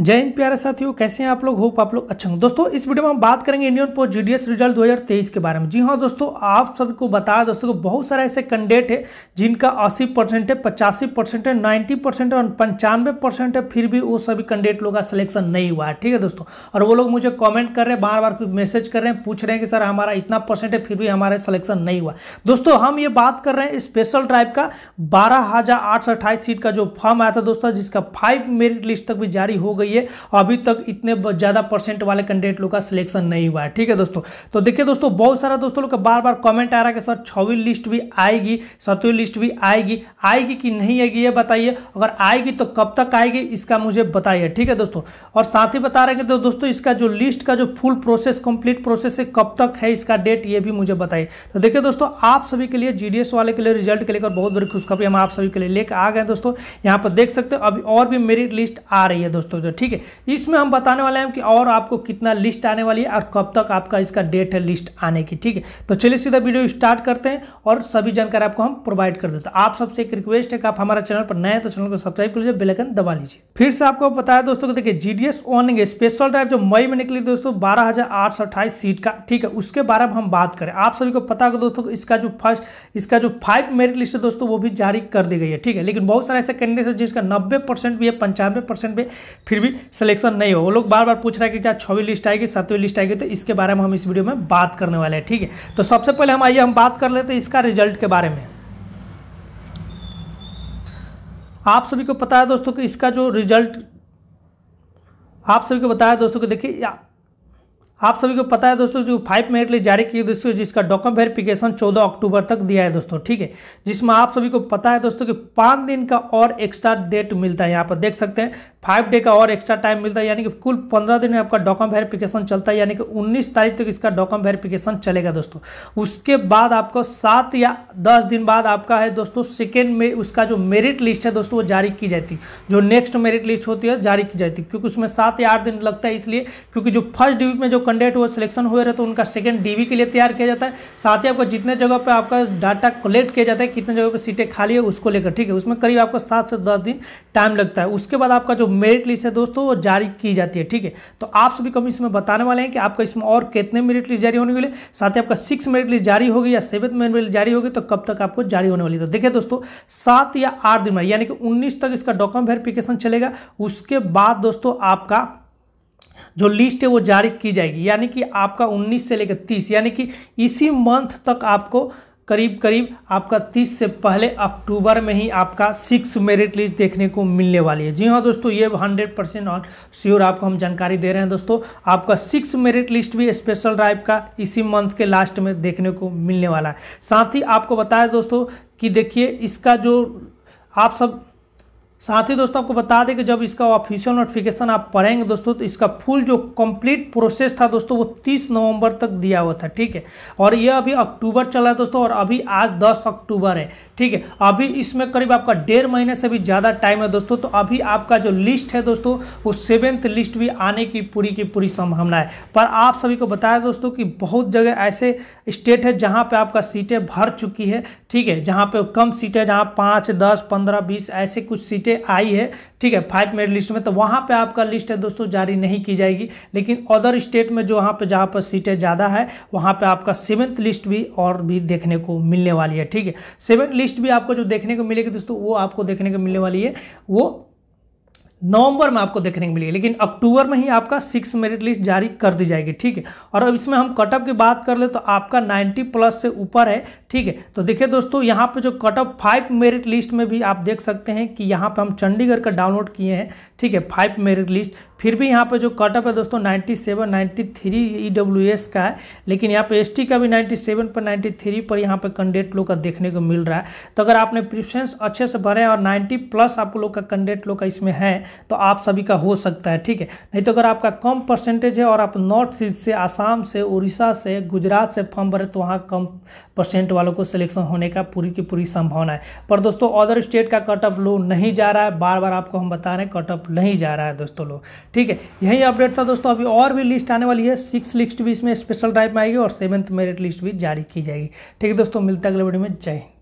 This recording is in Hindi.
जय हिंद प्यारे साथियों कैसे हैं आप लोग होप आप लोग अच्छे होंगे दोस्तों इस वीडियो में हम बात करेंगे इंडियन पोस्ट जीडीएस रिजल्ट 2023 के बारे में जी हाँ दोस्तों आप सबको बताया दोस्तों को बहुत सारे ऐसे कैंडिडेट है जिनका 80 परसेंट है पचासी परसेंट है नाइन्टी परसेंट है और पंचानवे परसेंट है फिर भी वो सभी कैंडिडेट लोग का सिलेक्शन नहीं हुआ है ठीक है दोस्तों और वो लोग मुझे कॉमेंट कर रहे हैं बार बार मैसेज कर रहे हैं पूछ रहे हैं कि सर हमारा इतना परसेंट है फिर भी हमारा सिलेक्शन नहीं हुआ दोस्तों हम ये बात कर रहे हैं स्पेशल ड्राइव का बारह सीट का जो फॉर्म आया था दोस्तों जिसका फाइव मेरिट लिस्ट तक भी जारी हो गई रही है अभी तक इतने ज़्यादा परसेंट वाले कैंडिडेट लोग का सिलेक्शन नहीं हुआ है ठीक है दोस्तों तो देखिए दोस्तों बहुत सारा दोस्तों लोग का बार बार कमेंट आ रहा है कि सर छवी लिस्ट भी आएगी सतवी लिस्ट भी आएगी आएगी कि नहीं आएगी ये बताइए अगर आएगी तो कब तक आएगी इसका मुझे बताइए ठीक है दोस्तों और साथ ही बता रहे हैं कि दोस्तों इसका जो लिस्ट का जो फुल प्रोसेस कंप्लीट प्रोसेस है कब तक है इसका डेट ये भी मुझे बताइए तो देखिए दोस्तों आप सभी के लिए जीडीएस वाले के लिए रिजल्ट के लेकर बहुत बड़ी खुशखबरी हम आप सभी के लिए लेकर आ गए दोस्तों यहाँ पर देख सकते हो अभी और भी मेरिट लिस्ट आ रही है दोस्तों में ठीक है इसमें हम बताने वाले हैं कि और आपको कितना लिस्ट आने वाली है और कब तक आपका इसका डेट है लिस्ट आने की ठीक है तो चलिए सीधा वीडियो स्टार्ट करते हैं और सभी जानकारी आपको हम प्रोवाइड कर देते हैं आप सबसे एक रिक्वेस्ट है कि आप हमारा चैनल पर नए तो चैनल को सब्सक्राइब कर लीजिए बेलकन दबा लीजिए फिर से आपको बताया दोस्तों दोस्तों देखिए G D S special drive जो मई में निकली दोस्तों बारह सीट का ठीक है उसके बारे में हम बात करें आप सभी को पता होगा दोस्तों इसका जो फर्स्ट इसका जो फाइव मेरिट लिस्ट है दोस्तों वो भी जारी कर दी गई है ठीक है लेकिन बहुत सारे ऐसे कैंडिडेट है जिसका नब्बे परसेंट भी है पंचानवे परसेंट भी फिर फिर भी सिलेक्शन नहीं हो वो लोग बार बार पूछ रहा है कि क्या छवी लिस्ट आएगी सातवीं लिस्ट आएगी तो इसके बारे में हम इस वीडियो में बात करने वाले हैं ठीक है तो सबसे पहले हम आइए हम बात कर लेते हैं इसका रिजल्ट के बारे में आप सभी को पता है दोस्तों कि इसका जो रिजल्ट आप सभी को बताया दोस्तों कि देखिए आप सभी को पता है दोस्तों जो फाइव मिनट लिए जारी की दोस्तों जिसका डॉक्यूम वेरिफिकेशन चौदह अक्टूबर तक दिया है दोस्तों ठीक है जिसमें आप सभी को पता है दोस्तों कि पाँच दिन का और एक्स्ट्रा डेट मिलता है यहाँ पर देख सकते हैं फाइव डे का और एक्स्ट्रा टाइम मिलता है यानी कि कुल पंद्रह दिन में आपका डॉकम वेरिफिकेशन चलता है यानी कि उन्नीस तारीख तक तो इसका डॉकम वेरिफिकेशन चलेगा दोस्तों उसके बाद आपको सात या दस दिन बाद आपका है दोस्तों सेकेंड में उसका जो मेरिट लिस्ट है दोस्तों वो जारी की जाती जो नेक्स्ट मेरिट लिस्ट होती है जारी की जाती क्योंकि उसमें सात या आठ दिन लगता है इसलिए क्योंकि जो फर्स्ट डिवीक में जो कैंडिडेट वो सिलेक्शन हुए रहे तो उनका सेकेंड डी के लिए तैयार किया जाता है साथ ही आपको जितने जगह पर आपका डाटा कलेक्ट किया जाता है कितने जगह पर सीटें खाली है उसको लेकर ठीक है उसमें करीब आपको सात से दस दिन टाइम लगता है उसके बाद आपका जो मेरिट लिस्ट है दोस्तों वो जारी की जाती है ठीक है तो आप सभी कम इसमें बताने वाले हैं कि आपका इसमें और कितने मेरिट लिस्ट जारी होने के लिए साथ ही आपका सिक्स मेरिट लिस्ट जारी होगी या सेवन मेरिट लिस्ट जारी होगी तो कब तक आपको जारी होने वाली तो देखिए दोस्तों सात या आठ दिन में यानी कि उन्नीस तक इसका डॉक्यूमेंट वेरिफिकेशन चलेगा उसके बाद दोस्तों आपका जो लिस्ट है वो जारी की जाएगी यानी कि आपका 19 से लेकर 30 यानी कि इसी मंथ तक आपको करीब करीब आपका 30 से पहले अक्टूबर में ही आपका सिक्स मेरिट लिस्ट देखने को मिलने वाली है जी हाँ दोस्तों ये 100 परसेंट और श्योर आपको हम जानकारी दे रहे हैं दोस्तों आपका सिक्स मेरिट लिस्ट भी स्पेशल ड्राइव का इसी मंथ के लास्ट में देखने को मिलने वाला है साथ ही आपको बताया दोस्तों कि देखिए इसका जो आप सब साथ ही दोस्तों आपको बता दें कि जब इसका ऑफिशियल नोटिफिकेशन आप पढ़ेंगे दोस्तों तो इसका फुल जो कंप्लीट प्रोसेस था दोस्तों वो 30 नवंबर तक दिया हुआ था ठीक है और यह अभी अक्टूबर चला है दोस्तों और अभी आज 10 अक्टूबर है ठीक है अभी इसमें करीब आपका डेढ़ महीने से भी ज़्यादा टाइम है दोस्तों तो अभी आपका जो लिस्ट है दोस्तों वो सेवेंथ लिस्ट भी आने की पूरी की पूरी संभावना है पर आप सभी को बताया दोस्तों कि बहुत जगह ऐसे स्टेट है जहाँ पर आपका सीटें भर चुकी है ठीक है जहाँ पे कम सीटें जहाँ पाँच दस पंद्रह बीस ऐसे कुछ सीटें आई है ठीक है फाइव मेरिट लिस्ट में तो वहाँ पे आपका लिस्ट है दोस्तों जारी नहीं की जाएगी लेकिन अदर स्टेट में जो वहाँ पे जहाँ पर सीटें ज़्यादा है वहाँ पे आपका सेवन्थ लिस्ट भी और भी देखने को मिलने वाली है ठीक है सेवन्थ लिस्ट भी आपको जो देखने को मिलेगी दोस्तों वो आपको देखने को मिलने वाली है वो नवंबर में आपको देखने को मिलेगी लेकिन अक्टूबर में ही आपका सिक्स मेरिट लिस्ट जारी कर दी जाएगी ठीक है और अब इसमें हम कटअप की बात कर ले तो आपका 90 प्लस से ऊपर है ठीक है तो देखिए दोस्तों यहाँ पे जो कटअप फाइव मेरिट लिस्ट में भी आप देख सकते हैं कि यहाँ पे हम चंडीगढ़ का डाउनलोड किए हैं ठीक है फाइव मेरिट लिस्ट फिर भी यहाँ पर जो कटअप है दोस्तों 97 93 एस का है लेकिन यहाँ एस टी का भी 97 पर 93 पर यहाँ पर कंडेट लोग का देखने को मिल रहा है तो अगर आपने प्रिफ्रेंस अच्छे से भरे और 90 प्लस आप लोग का कंडेट लोग का इसमें है तो आप सभी का हो सकता है ठीक है नहीं तो अगर आपका कम परसेंटेज है और आप नॉर्थ ईस्ट से आसाम से उड़ीसा से गुजरात से फॉर्म भरे तो वहाँ कम परसेंट वालों को सिलेक्शन होने का पूरी की पूरी संभावना है पर दोस्तों अदर स्टेट का कटअप लो नहीं जा रहा है बार बार आपको हम बता रहे हैं कटअप नहीं जा रहा है दोस्तों लोग ठीक है यही अपडेट था दोस्तों अभी और भी लिस्ट आने वाली है सिक्स लिस्ट भी इसमें स्पेशल टाइप में आएगी और सेवन्थ मेरिट लिस्ट भी जारी की जाएगी ठीक है दोस्तों मिलता अगले वीडियो में जय हिंद